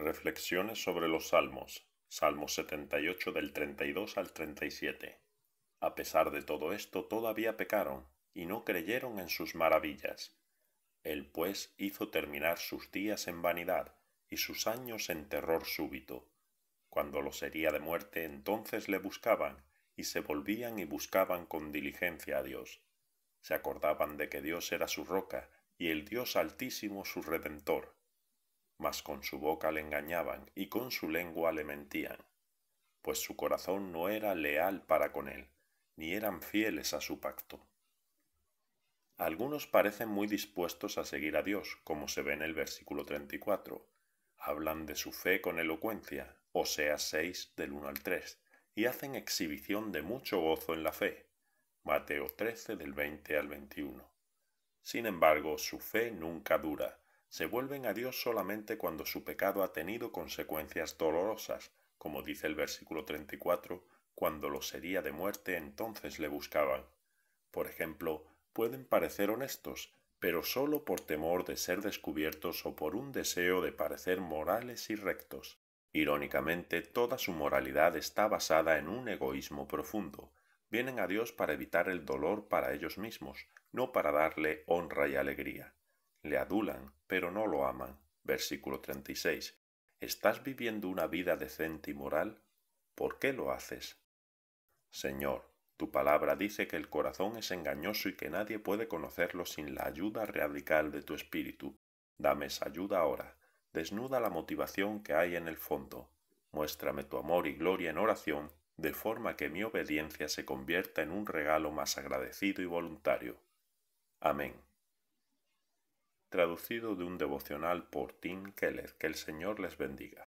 Reflexiones sobre los Salmos. Salmos 78 del 32 al 37. A pesar de todo esto, todavía pecaron, y no creyeron en sus maravillas. Él pues hizo terminar sus días en vanidad, y sus años en terror súbito. Cuando los hería de muerte, entonces le buscaban, y se volvían y buscaban con diligencia a Dios. Se acordaban de que Dios era su roca, y el Dios altísimo su redentor mas con su boca le engañaban y con su lengua le mentían, pues su corazón no era leal para con él, ni eran fieles a su pacto. Algunos parecen muy dispuestos a seguir a Dios, como se ve en el versículo 34. Hablan de su fe con elocuencia, o sea 6 del 1 al 3, y hacen exhibición de mucho gozo en la fe, Mateo 13 del 20 al 21. Sin embargo, su fe nunca dura, se vuelven a Dios solamente cuando su pecado ha tenido consecuencias dolorosas, como dice el versículo 34, cuando lo sería de muerte entonces le buscaban. Por ejemplo, pueden parecer honestos, pero sólo por temor de ser descubiertos o por un deseo de parecer morales y rectos. Irónicamente, toda su moralidad está basada en un egoísmo profundo. Vienen a Dios para evitar el dolor para ellos mismos, no para darle honra y alegría. Le adulan, pero no lo aman. Versículo 36. ¿Estás viviendo una vida decente y moral? ¿Por qué lo haces? Señor, tu palabra dice que el corazón es engañoso y que nadie puede conocerlo sin la ayuda radical de tu espíritu. Dame esa ayuda ahora. Desnuda la motivación que hay en el fondo. Muéstrame tu amor y gloria en oración, de forma que mi obediencia se convierta en un regalo más agradecido y voluntario. Amén. Traducido de un devocional por Tim Keller. Que el Señor les bendiga.